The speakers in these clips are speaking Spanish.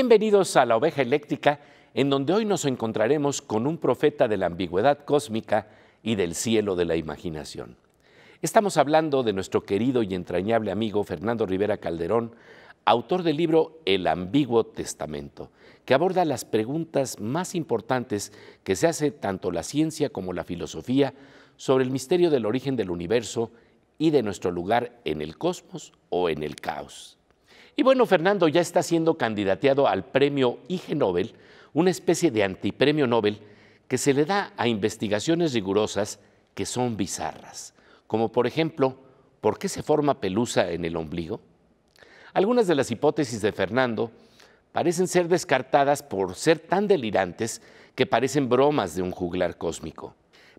Bienvenidos a la oveja eléctrica, en donde hoy nos encontraremos con un profeta de la ambigüedad cósmica y del cielo de la imaginación. Estamos hablando de nuestro querido y entrañable amigo Fernando Rivera Calderón, autor del libro El Ambiguo Testamento, que aborda las preguntas más importantes que se hace tanto la ciencia como la filosofía sobre el misterio del origen del universo y de nuestro lugar en el cosmos o en el caos. Y bueno, Fernando ya está siendo candidateado al premio IG e Nobel, una especie de antipremio Nobel que se le da a investigaciones rigurosas que son bizarras, como por ejemplo, ¿por qué se forma pelusa en el ombligo? Algunas de las hipótesis de Fernando parecen ser descartadas por ser tan delirantes que parecen bromas de un juglar cósmico.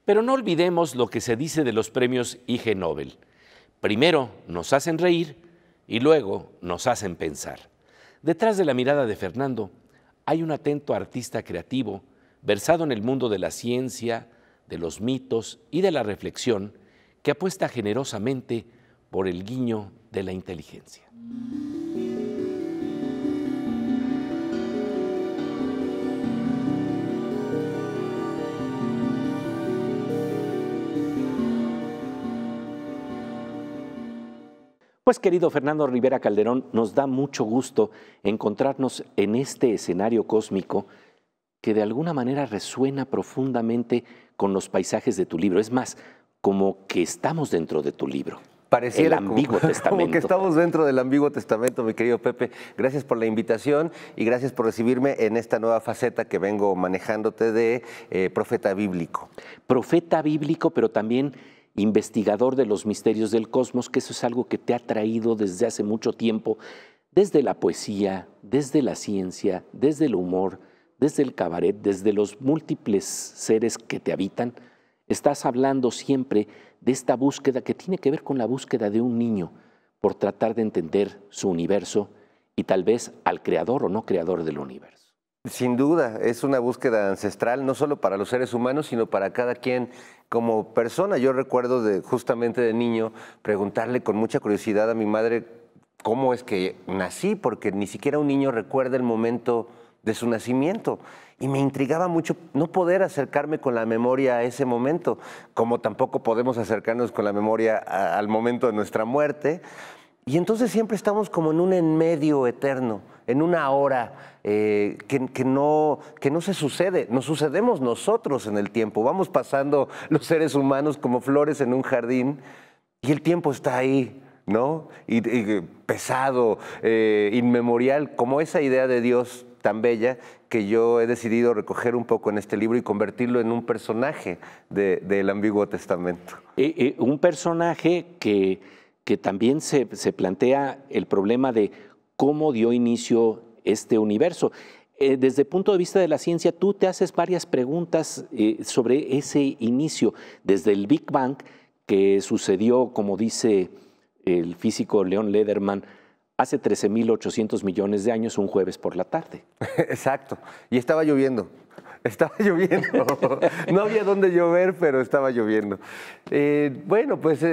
Pero no olvidemos lo que se dice de los premios IG e Nobel. Primero nos hacen reír, y luego nos hacen pensar. Detrás de la mirada de Fernando hay un atento artista creativo, versado en el mundo de la ciencia, de los mitos y de la reflexión, que apuesta generosamente por el guiño de la inteligencia. Pues, querido Fernando Rivera Calderón, nos da mucho gusto encontrarnos en este escenario cósmico que de alguna manera resuena profundamente con los paisajes de tu libro. Es más, como que estamos dentro de tu libro. Pareciera el ambiguo testamento. Como que estamos dentro del ambiguo testamento, mi querido Pepe. Gracias por la invitación y gracias por recibirme en esta nueva faceta que vengo manejándote de eh, profeta bíblico. Profeta bíblico, pero también investigador de los misterios del cosmos, que eso es algo que te ha traído desde hace mucho tiempo, desde la poesía, desde la ciencia, desde el humor, desde el cabaret, desde los múltiples seres que te habitan, estás hablando siempre de esta búsqueda que tiene que ver con la búsqueda de un niño por tratar de entender su universo y tal vez al creador o no creador del universo. Sin duda, es una búsqueda ancestral, no solo para los seres humanos, sino para cada quien como persona. Yo recuerdo de, justamente de niño preguntarle con mucha curiosidad a mi madre cómo es que nací, porque ni siquiera un niño recuerda el momento de su nacimiento. Y me intrigaba mucho no poder acercarme con la memoria a ese momento, como tampoco podemos acercarnos con la memoria al momento de nuestra muerte. Y entonces siempre estamos como en un en medio eterno, en una hora eh, que, no, que no se sucede. Nos sucedemos nosotros en el tiempo. Vamos pasando los seres humanos como flores en un jardín y el tiempo está ahí, ¿no? Y, pesado, eh, inmemorial, como esa idea de Dios tan bella que yo he decidido recoger un poco en este libro y convertirlo en un personaje del Ambiguo Testamento. Eh, un personaje que que también se, plantea el problema de cómo dio inicio este universo eh, desde el punto de vista de la ciencia, tú te haces varias preguntas eh, sobre ese inicio, desde el Big Bang, que sucedió, como dice el físico Leon Lederman, hace 13.800 millones de años, un jueves por la tarde. Exacto, y estaba lloviendo. Estaba lloviendo. No había dónde llover, pero estaba lloviendo. Eh, bueno, pues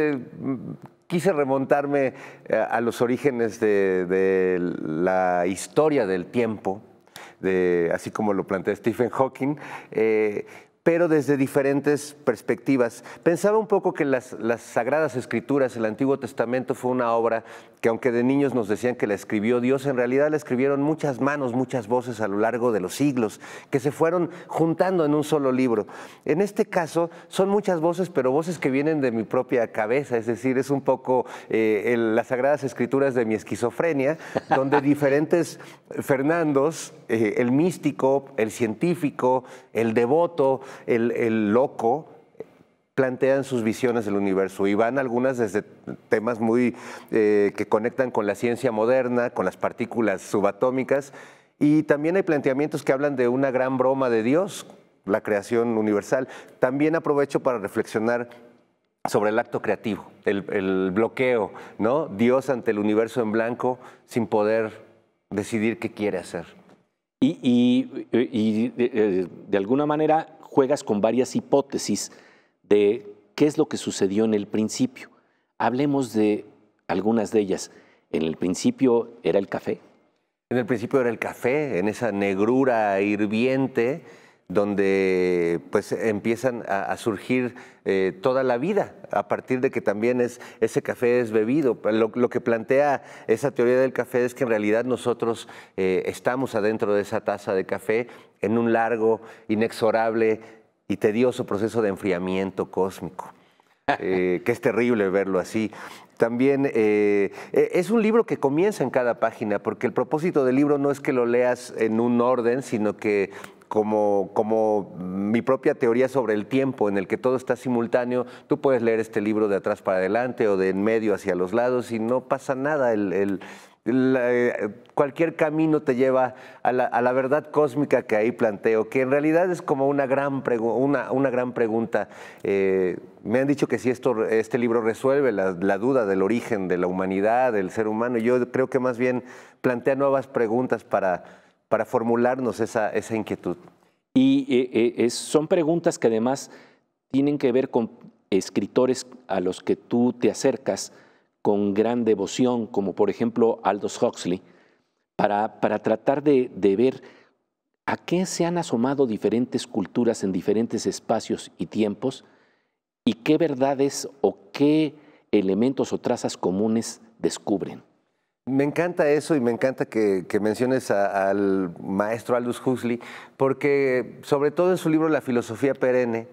quise remontarme eh, a los orígenes de, la historia del tiempo, así como lo plantea Stephen Hawking, eh, pero desde diferentes perspectivas. Pensaba un poco que las, Sagradas Escrituras, el Antiguo Testamento, fue una obra que aunque de niños nos decían que la escribió Dios, en realidad la escribieron muchas manos, muchas voces a lo largo de los siglos, que se fueron juntando en un solo libro. En este caso son muchas voces, pero voces que vienen de mi propia cabeza, es decir, es un poco eh, las Sagradas Escrituras de mi esquizofrenia, donde diferentes Fernandos, eh, el místico, el científico, el devoto, el, el loco plantean sus visiones del universo y van algunas desde temas muy eh, que conectan con la ciencia moderna, con las partículas subatómicas y también hay planteamientos que hablan de una gran broma de Dios, la creación universal. También aprovecho para reflexionar sobre el acto creativo, el, bloqueo, ¿no? Dios ante el universo en blanco sin poder decidir qué quiere hacer. Y, eh, de alguna manera juegas con varias hipótesis de qué es lo que sucedió en el principio. Hablemos de algunas de ellas. En el principio era el café. En el principio era el café, en esa negrura hirviente donde pues empiezan a, surgir eh, toda la vida, a partir de que también es, ese café es bebido. Lo, que plantea esa teoría del café es que en realidad nosotros eh, estamos adentro de esa taza de café en un largo, inexorable y tedioso proceso de enfriamiento cósmico. Eh, que es terrible verlo así. También e, es un libro que comienza en cada página, porque el propósito del libro no es que lo leas en un orden, sino que como, mi propia teoría sobre el tiempo, en el que todo está simultáneo. Tú puedes leer este libro de atrás para adelante o de en medio hacia los lados y no pasa nada. Eh, cualquier camino te lleva a la, verdad cósmica que ahí planteo, que en realidad es como una gran, una, gran pregunta. Eh, me han dicho que si esto, este libro resuelve la, duda del origen de la humanidad, del ser humano, yo creo que más bien plantea nuevas preguntas para para formularnos esa, inquietud. Y eh, eh, son preguntas que además tienen que ver con escritores a los que tú te acercas con gran devoción, como por ejemplo Aldous Huxley, para, para tratar de ver a qué se han asomado diferentes culturas en diferentes espacios y tiempos y qué verdades o qué elementos o trazas comunes descubren. Me encanta eso y me encanta que, menciones al maestro Aldous Huxley, porque sobre todo en su libro La filosofía perenne,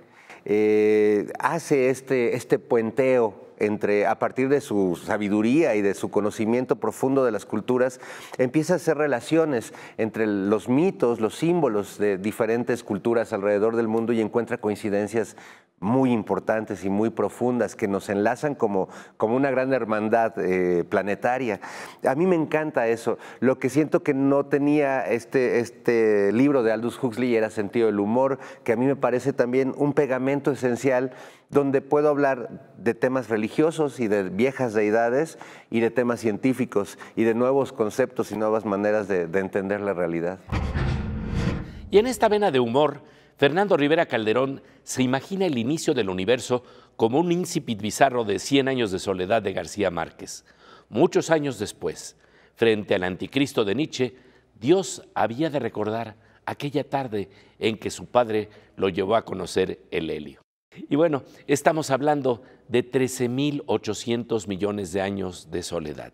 eh, hace este, este puenteo entre, a partir de su sabiduría y de su conocimiento profundo de las culturas, empieza a hacer relaciones entre los mitos, los símbolos de diferentes culturas alrededor del mundo y encuentra coincidencias muy importantes y muy profundas que nos enlazan como, una gran hermandad eh, planetaria. A mí me encanta eso. Lo que siento que no tenía este, este libro de Aldous Huxley era sentido del humor, que a mí me parece también un pegamento esencial donde puedo hablar de temas religiosos y de viejas deidades y de temas científicos y de nuevos conceptos y nuevas maneras de entender la realidad. Y en esta vena de humor, Fernando Rivera Calderón se imagina el inicio del universo como un incipit bizarro de 100 años de soledad de García Márquez. Muchos años después, frente al anticristo de Nietzsche, Dios había de recordar aquella tarde en que su padre lo llevó a conocer el helio. Y bueno, estamos hablando de 13.800 millones de años de soledad.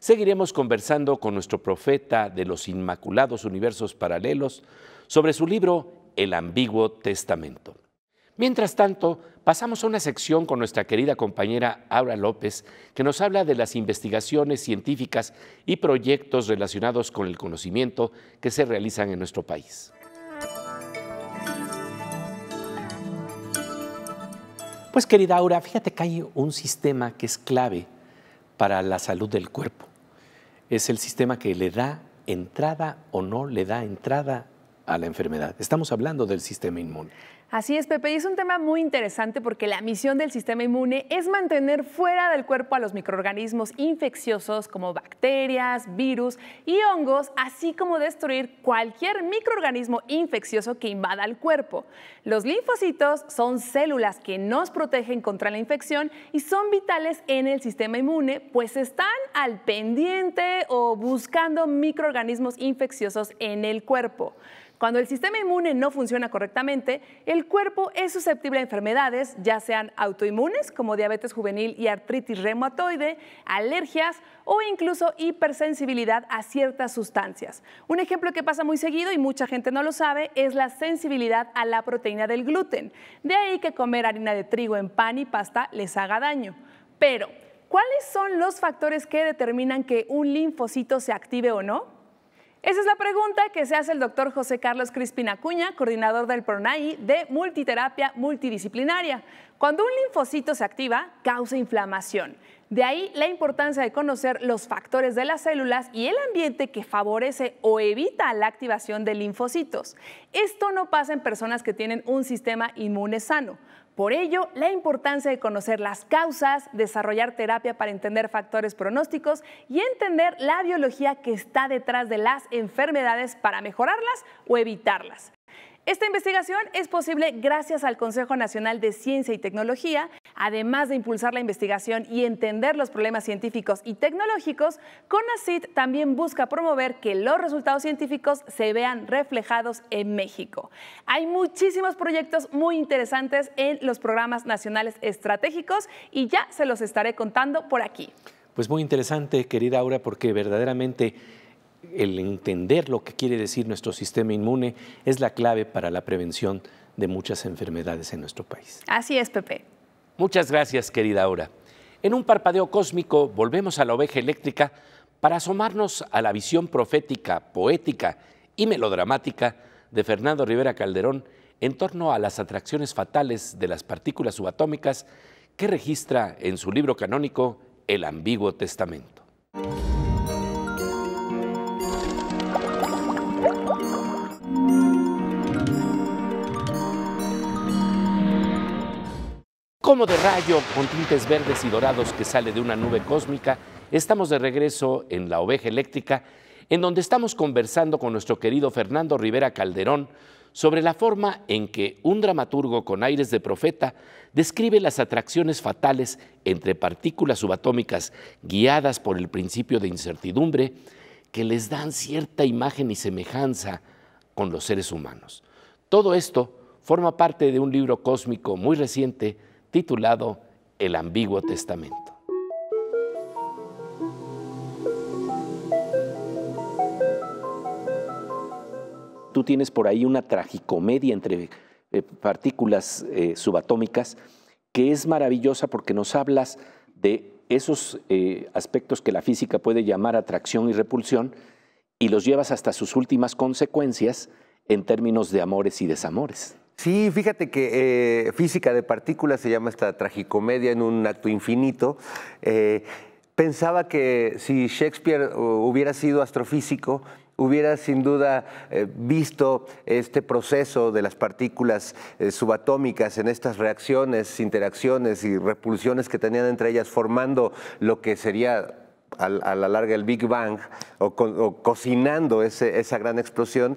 Seguiremos conversando con nuestro profeta de los Inmaculados Universos Paralelos sobre su libro el Ambiguo Testamento. Mientras tanto, pasamos a una sección con nuestra querida compañera Aura López, que nos habla de las investigaciones científicas y proyectos relacionados con el conocimiento que se realizan en nuestro país. Pues querida Aura, fíjate que hay un sistema que es clave para la salud del cuerpo. Es el sistema que le da entrada o no le da entrada a la enfermedad. Estamos hablando del sistema inmune. Así es, Pepe, y es un tema muy interesante porque la misión del sistema inmune es mantener fuera del cuerpo a los microorganismos infecciosos como bacterias, virus y hongos, así como destruir cualquier microorganismo infeccioso que invada el cuerpo. Los linfocitos son células que nos protegen contra la infección y son vitales en el sistema inmune, pues están al pendiente o buscando microorganismos infecciosos en el cuerpo. Cuando el sistema inmune no funciona correctamente, el cuerpo es susceptible a enfermedades, ya sean autoinmunes como diabetes juvenil y artritis reumatoide, alergias o incluso hipersensibilidad a ciertas sustancias. Un ejemplo que pasa muy seguido y mucha gente no lo sabe es la sensibilidad a la proteína del gluten. De ahí que comer harina de trigo en pan y pasta les haga daño. Pero, ¿cuáles son los factores que determinan que un linfocito se active o no? Esa es la pregunta que se hace el doctor José Carlos Crispin Acuña, coordinador del PRONAI de multiterapia multidisciplinaria. Cuando un linfocito se activa, causa inflamación. De ahí la importancia de conocer los factores de las células y el ambiente que favorece o evita la activación de linfocitos. Esto no pasa en personas que tienen un sistema inmune sano. Por ello, la importancia de conocer las causas, desarrollar terapia para entender factores pronósticos y entender la biología que está detrás de las enfermedades para mejorarlas o evitarlas. Esta investigación es posible gracias al Consejo Nacional de Ciencia y Tecnología, además de impulsar la investigación y entender los problemas científicos y tecnológicos, CONACYT también busca promover que los resultados científicos se vean reflejados en México. Hay muchísimos proyectos muy interesantes en los programas nacionales estratégicos y ya se los estaré contando por aquí. Pues muy interesante, querida Aura, porque verdaderamente el entender lo que quiere decir nuestro sistema inmune es la clave para la prevención de muchas enfermedades en nuestro país. Así es, Pepe. Muchas gracias, querida Aura. En un parpadeo cósmico volvemos a la oveja eléctrica para asomarnos a la visión profética, poética y melodramática de Fernando Rivera Calderón en torno a las atracciones fatales de las partículas subatómicas que registra en su libro canónico El Ambiguo Testamento. como de rayo con tintes verdes y dorados que sale de una nube cósmica, estamos de regreso en La Oveja Eléctrica, en donde estamos conversando con nuestro querido Fernando Rivera Calderón sobre la forma en que un dramaturgo con aires de profeta describe las atracciones fatales entre partículas subatómicas guiadas por el principio de incertidumbre que les dan cierta imagen y semejanza con los seres humanos. Todo esto forma parte de un libro cósmico muy reciente titulado El Ambiguo Testamento. Tú tienes por ahí una tragicomedia entre eh, partículas eh, subatómicas que es maravillosa porque nos hablas de esos eh, aspectos que la física puede llamar atracción y repulsión y los llevas hasta sus últimas consecuencias en términos de amores y desamores. Sí, fíjate que eh, Física de Partículas se llama esta tragicomedia en un acto infinito. Eh, pensaba que si Shakespeare hubiera sido astrofísico, hubiera sin duda eh, visto este proceso de las partículas subatómicas en estas reacciones, interacciones y repulsiones que tenían entre ellas, formando lo que sería a, la larga el Big Bang o, cocinando esa gran explosión,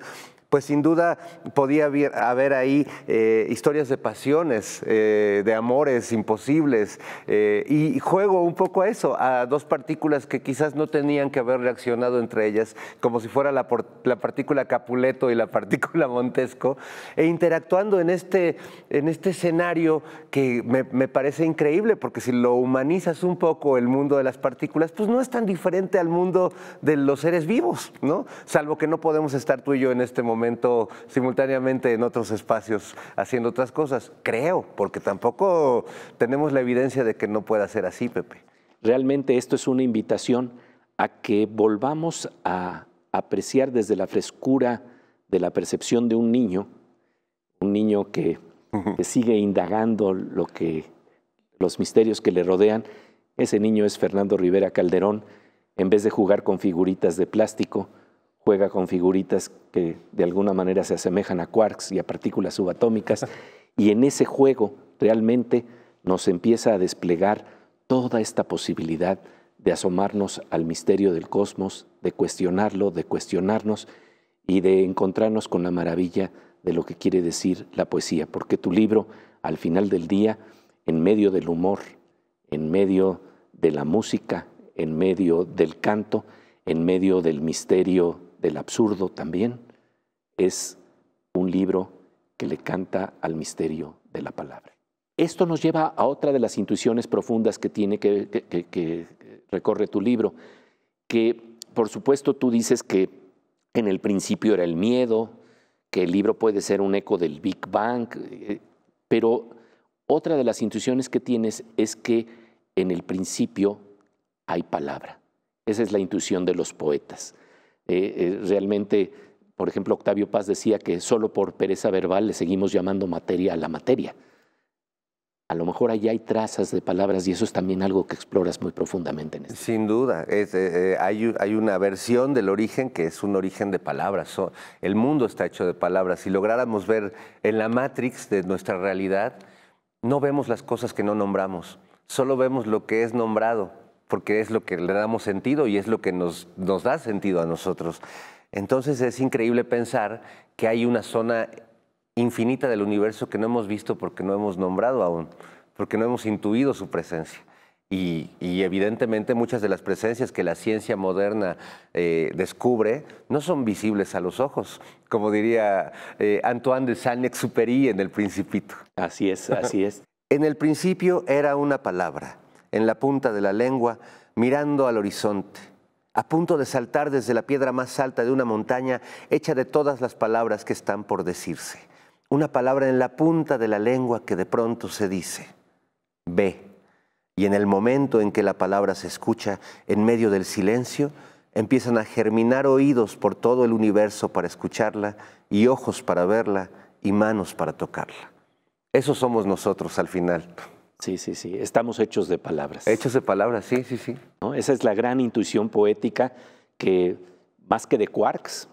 pues sin duda podía haber, ahí eh, historias de pasiones, eh, de amores imposibles. Eh, y juego un poco a eso, a dos partículas que quizás no tenían que haber reaccionado entre ellas, como si fuera la, partícula Capuleto y la partícula Montesco, e interactuando en este, en este escenario que me, me parece increíble, porque si lo humanizas un poco el mundo de las partículas, pues no es tan diferente al mundo de los seres vivos, ¿no? Salvo que no podemos estar tú y yo en este momento simultáneamente en otros espacios haciendo otras cosas. Creo, porque tampoco tenemos la evidencia de que no pueda ser así, Pepe. Realmente esto es una invitación a que volvamos a apreciar desde la frescura de la percepción de un niño, un niño que, que sigue indagando lo que, los misterios que le rodean. Ese niño es Fernando Rivera Calderón, en vez de jugar con figuritas de plástico, juega con figuritas que de alguna manera se asemejan a quarks y a partículas subatómicas, y en ese juego realmente nos empieza a desplegar toda esta posibilidad de asomarnos al misterio del cosmos, de cuestionarlo, de cuestionarnos y de encontrarnos con la maravilla de lo que quiere decir la poesía, porque tu libro, al final del día, en medio del humor, en medio de la música, en medio del canto, en medio del misterio del absurdo también, es un libro que le canta al misterio de la palabra. Esto nos lleva a otra de las intuiciones profundas que tiene que, recorre tu libro, que por supuesto tú dices que en el principio era el miedo, que el libro puede ser un eco del Big Bang, eh, pero otra de las intuiciones que tienes es que en el principio hay palabra. Esa es la intuición de los poetas. Eh, eh, realmente, por ejemplo, Octavio Paz decía que solo por pereza verbal le seguimos llamando materia a la materia. A lo mejor allá hay trazas de palabras y eso es también algo que exploras muy profundamente en este Sin duda, eh, hay, una versión del origen que es un origen de palabras. el mundo está hecho de palabras. Si lográramos ver en la matrix de nuestra realidad, no vemos las cosas que no nombramos, solo vemos lo que es nombrado porque es lo que le damos sentido y es lo que nos, nos da sentido a nosotros. Entonces es increíble pensar que hay una zona infinita del universo que no hemos visto porque no hemos nombrado aún, porque no hemos intuido su presencia. Y, evidentemente muchas de las presencias que la ciencia moderna eh, descubre no son visibles a los ojos, como diría eh, Antoine de Saint-Exupéry en El Principito. Así es, así es. en el principio era una palabra, en la punta de la lengua, mirando al horizonte, a punto de saltar desde la piedra más alta de una montaña hecha de todas las palabras que están por decirse. Una palabra en la punta de la lengua que de pronto se dice, ve. Y en el momento en que la palabra se escucha, en medio del silencio, empiezan a germinar oídos por todo el universo para escucharla y ojos para verla y manos para tocarla. Eso somos nosotros al final. Sí, sí, sí. Estamos hechos de palabras. Hechos de palabras, sí, sí, sí. ¿No? Esa es la gran intuición poética que, más que de quarks,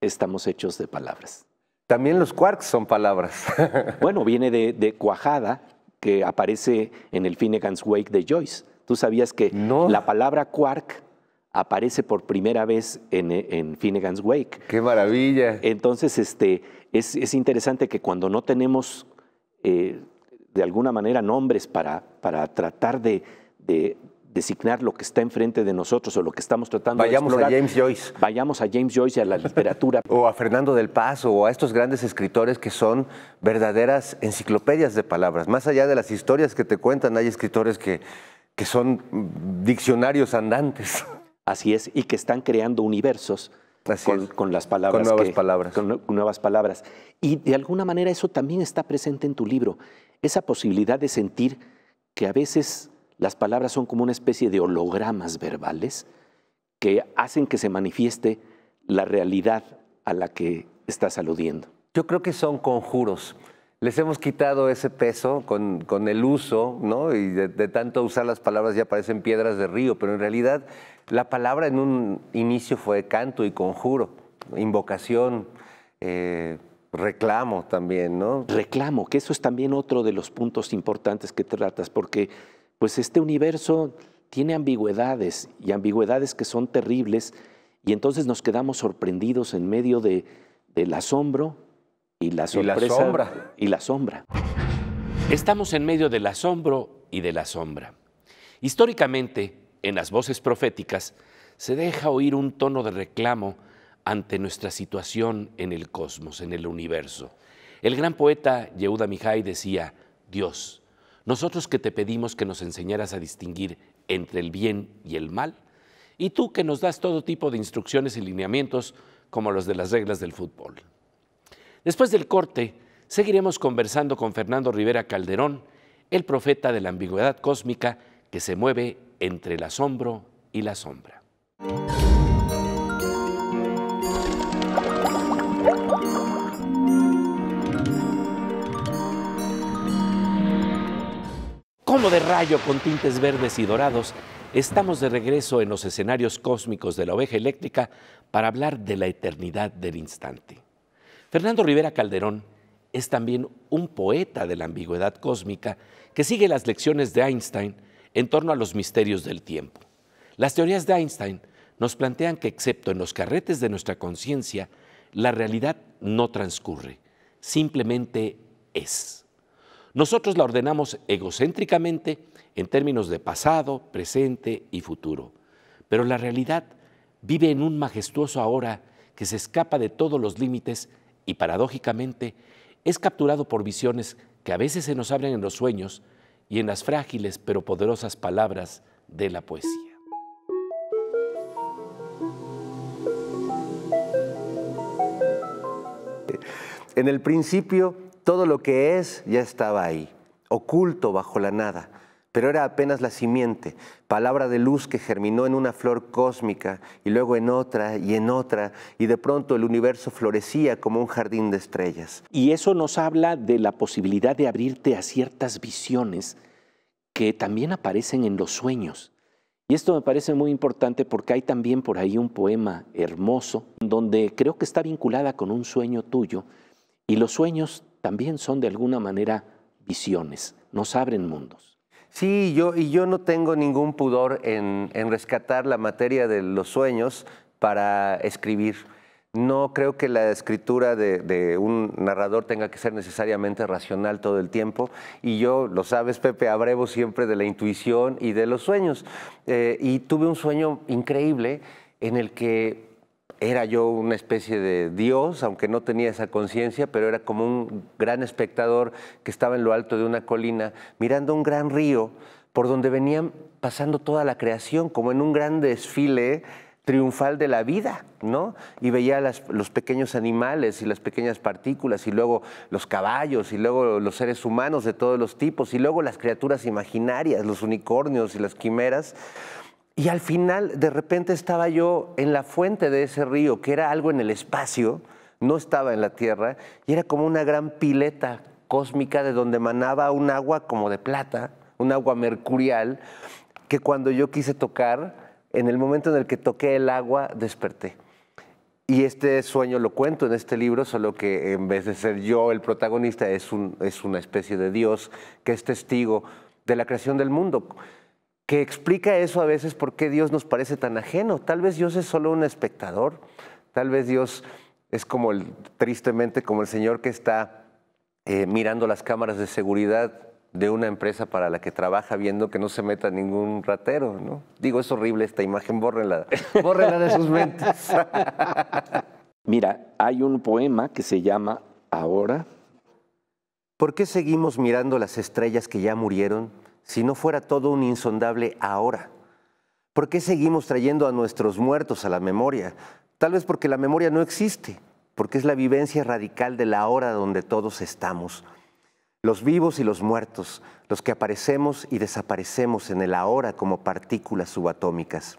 estamos hechos de palabras. También los quarks son palabras. bueno, viene de, cuajada, que aparece en el Finnegan's Wake de Joyce. ¿Tú sabías que la palabra quark aparece por primera vez en, Finnegan's Wake? ¡Qué maravilla! Entonces, este, es, interesante que cuando no tenemos eh, de alguna manera nombres para, para tratar de, designar lo que está enfrente de nosotros o lo que estamos tratando Vayamos de Vayamos a James Joyce. Vayamos a James Joyce y a la literatura. o a Fernando del Paso o a estos grandes escritores que son verdaderas enciclopedias de palabras. Más allá de las historias que te cuentan, hay escritores que, que son diccionarios andantes. Así es, y que están creando universos. Con, las palabras. Con nuevas palabras. Con nuevas palabras. Y de alguna manera eso también está presente en tu libro esa posibilidad de sentir que a veces las palabras son como una especie de hologramas verbales que hacen que se manifieste la realidad a la que estás aludiendo. Yo creo que son conjuros. Les hemos quitado ese peso con, el uso, ¿no? Y de, tanto usar las palabras ya parecen piedras de río, pero en realidad la palabra en un inicio fue canto y conjuro, invocación, eh, Reclamo también, ¿no? Reclamo, que eso es también otro de los puntos importantes que tratas, porque pues este universo tiene ambigüedades y ambigüedades que son terribles y entonces nos quedamos sorprendidos en medio del asombro y la sorpresa. Y la sombra. Y la sombra. Estamos en medio del asombro y de la sombra. Históricamente, en las voces proféticas, se deja oír un tono de reclamo ante nuestra situación en el cosmos, en el universo. El gran poeta Yehuda Mihai decía, Dios, nosotros que te pedimos que nos enseñaras a distinguir entre el bien y el mal, y tú que nos das todo tipo de instrucciones y lineamientos como los de las reglas del fútbol. Después del corte, seguiremos conversando con Fernando Rivera Calderón, el profeta de la ambigüedad cósmica que se mueve entre el asombro y la sombra. como de rayo con tintes verdes y dorados, estamos de regreso en los escenarios cósmicos de la oveja eléctrica para hablar de la eternidad del instante. Fernando Rivera Calderón es también un poeta de la ambigüedad cósmica que sigue las lecciones de Einstein en torno a los misterios del tiempo. Las teorías de Einstein nos plantean que excepto en los carretes de nuestra conciencia, la realidad no transcurre, simplemente es. Nosotros la ordenamos egocéntricamente en términos de pasado, presente y futuro. Pero la realidad vive en un majestuoso ahora que se escapa de todos los límites y paradójicamente es capturado por visiones que a veces se nos abren en los sueños y en las frágiles pero poderosas palabras de la poesía. En el principio todo lo que es ya estaba ahí, oculto bajo la nada, pero era apenas la simiente, palabra de luz que germinó en una flor cósmica y luego en otra y en otra, y de pronto el universo florecía como un jardín de estrellas. Y eso nos habla de la posibilidad de abrirte a ciertas visiones que también aparecen en los sueños. Y esto me parece muy importante porque hay también por ahí un poema hermoso donde creo que está vinculada con un sueño tuyo. Y los sueños también son de alguna manera visiones, nos abren mundos. Sí, yo, y yo no tengo ningún pudor en, rescatar la materia de los sueños para escribir. No creo que la escritura de, un narrador tenga que ser necesariamente racional todo el tiempo. Y yo, lo sabes, Pepe, abrevo siempre de la intuición y de los sueños. Eh, y tuve un sueño increíble en el que era yo una especie de dios, aunque no tenía esa conciencia, pero era como un gran espectador que estaba en lo alto de una colina mirando un gran río por donde venían pasando toda la creación, como en un gran desfile triunfal de la vida, ¿no? Y veía las, los pequeños animales y las pequeñas partículas y luego los caballos y luego los seres humanos de todos los tipos y luego las criaturas imaginarias, los unicornios y las quimeras. Y al final, de repente estaba yo en la fuente de ese río, que era algo en el espacio, no estaba en la Tierra, y era como una gran pileta cósmica de donde manaba un agua como de plata, un agua mercurial, que cuando yo quise tocar, en el momento en el que toqué el agua, desperté. Y este sueño lo cuento en este libro, solo que en vez de ser yo el protagonista, es, un, es una especie de Dios que es testigo de la creación del mundo que explica eso a veces por qué Dios nos parece tan ajeno. Tal vez Dios es solo un espectador, tal vez Dios es como el, tristemente, como el Señor que está eh, mirando las cámaras de seguridad de una empresa para la que trabaja viendo que no se meta ningún ratero, ¿no? Digo, es horrible esta imagen, bórrenla, bórrenla de sus mentes. Mira, hay un poema que se llama Ahora. ¿Por qué seguimos mirando las estrellas que ya murieron? si no fuera todo un insondable ahora? ¿Por qué seguimos trayendo a nuestros muertos a la memoria? Tal vez porque la memoria no existe, porque es la vivencia radical de la hora donde todos estamos. Los vivos y los muertos, los que aparecemos y desaparecemos en el ahora como partículas subatómicas.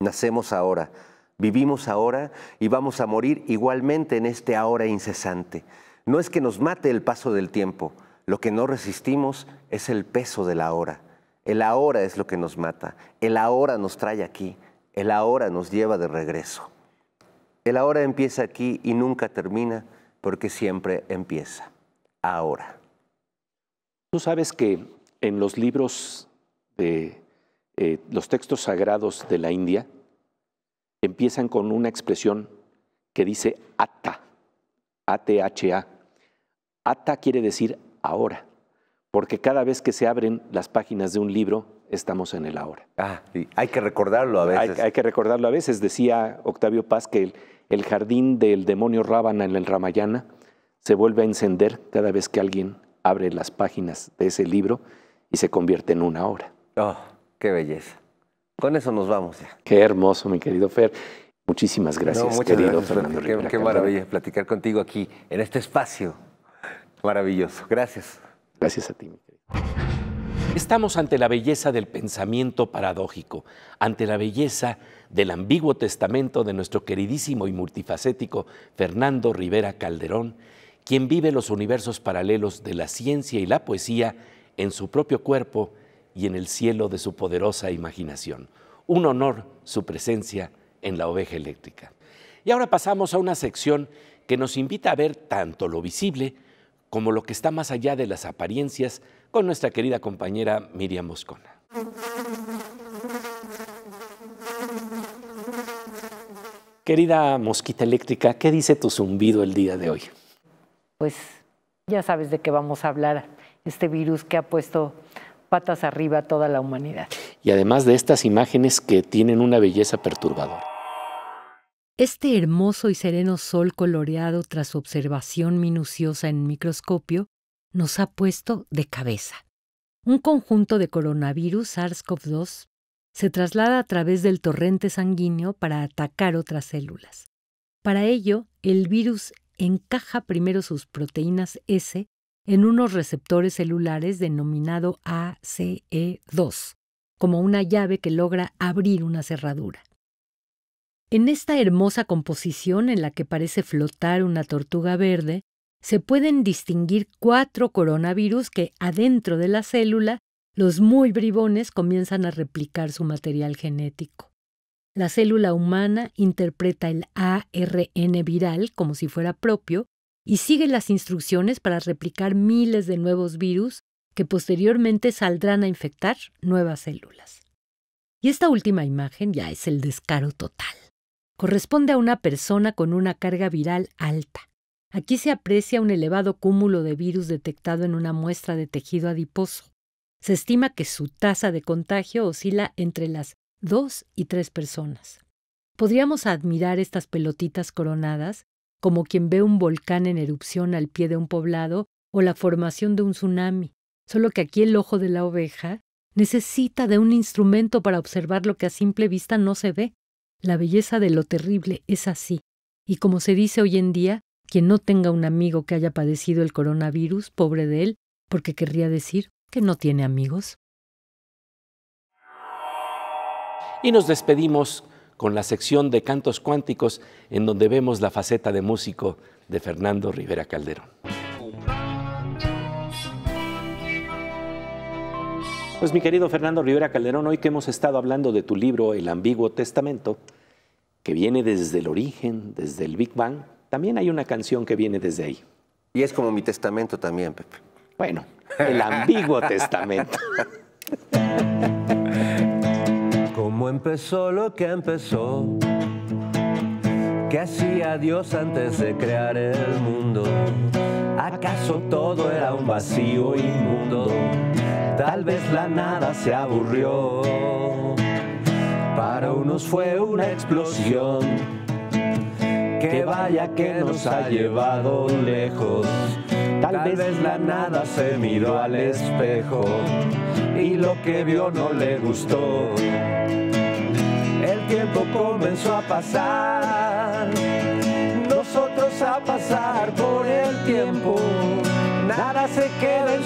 Nacemos ahora, vivimos ahora y vamos a morir igualmente en este ahora incesante. No es que nos mate el paso del tiempo, lo que no resistimos es el peso del ahora. El ahora es lo que nos mata. El ahora nos trae aquí. El ahora nos lleva de regreso. El ahora empieza aquí y nunca termina porque siempre empieza. Ahora. Tú sabes que en los libros de eh, los textos sagrados de la India empiezan con una expresión que dice ata, A-T-H-A. Ata quiere decir ahora, porque cada vez que se abren las páginas de un libro, estamos en el ahora. Ah, hay que recordarlo a veces. Hay, que recordarlo a veces. Decía Octavio Paz que el, jardín del demonio Rábana en el Ramayana se vuelve a encender cada vez que alguien abre las páginas de ese libro y se convierte en una hora. ¡Oh, qué belleza! Con eso nos vamos ya. Qué hermoso, mi querido Fer. Muchísimas gracias, querido Fernando. Qué, qué maravilla platicar contigo aquí en este espacio Maravilloso, gracias. Gracias a ti, Estamos ante la belleza del pensamiento paradójico, ante la belleza del ambiguo testamento de nuestro queridísimo y multifacético Fernando Rivera Calderón, quien vive los universos paralelos de la ciencia y la poesía en su propio cuerpo y en el cielo de su poderosa imaginación. Un honor su presencia en la oveja eléctrica. Y ahora pasamos a una sección que nos invita a ver tanto lo visible, como lo que está más allá de las apariencias con nuestra querida compañera Miriam Moscona. Querida mosquita eléctrica, ¿qué dice tu zumbido el día de hoy? Pues ya sabes de qué vamos a hablar, este virus que ha puesto patas arriba a toda la humanidad. Y además de estas imágenes que tienen una belleza perturbadora. Este hermoso y sereno sol coloreado tras observación minuciosa en microscopio nos ha puesto de cabeza. Un conjunto de coronavirus SARS-CoV-2 se traslada a través del torrente sanguíneo para atacar otras células. Para ello, el virus encaja primero sus proteínas S en unos receptores celulares denominado ACE2, como una llave que logra abrir una cerradura. En esta hermosa composición en la que parece flotar una tortuga verde, se pueden distinguir cuatro coronavirus que adentro de la célula los muy bribones comienzan a replicar su material genético. La célula humana interpreta el ARN viral como si fuera propio y sigue las instrucciones para replicar miles de nuevos virus que posteriormente saldrán a infectar nuevas células. Y esta última imagen ya es el descaro total corresponde a una persona con una carga viral alta. Aquí se aprecia un elevado cúmulo de virus detectado en una muestra de tejido adiposo. Se estima que su tasa de contagio oscila entre las dos y tres personas. Podríamos admirar estas pelotitas coronadas como quien ve un volcán en erupción al pie de un poblado o la formación de un tsunami, solo que aquí el ojo de la oveja necesita de un instrumento para observar lo que a simple vista no se ve, la belleza de lo terrible es así, y como se dice hoy en día, quien no tenga un amigo que haya padecido el coronavirus, pobre de él, porque querría decir que no tiene amigos. Y nos despedimos con la sección de cantos cuánticos en donde vemos la faceta de músico de Fernando Rivera Calderón. Pues mi querido Fernando Rivera Calderón, hoy que hemos estado hablando de tu libro El Ambiguo Testamento, que viene desde el origen, desde el Big Bang, también hay una canción que viene desde ahí. Y es como mi testamento también, Pepe. Bueno, el ambiguo testamento. ¿Cómo empezó lo que empezó? ¿Qué hacía Dios antes de crear el mundo? ¿Acaso todo era un vacío inmundo? Tal vez la nada se aburrió. Para unos fue una explosión. Que vaya que nos ha llevado lejos. Tal vez la nada se miró al espejo y lo que vio no le gustó. El tiempo comenzó a pasar, nosotros a pasar por el tiempo. Nada se queda en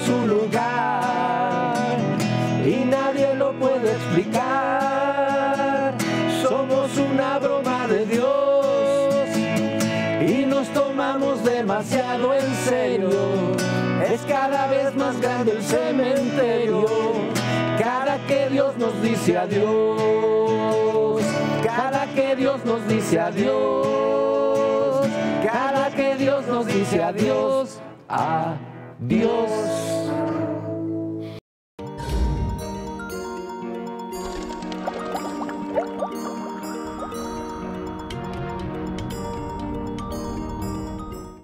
cementerio, cada que Dios nos dice adiós, cada que Dios nos dice adiós, cada que Dios nos dice adiós, adiós.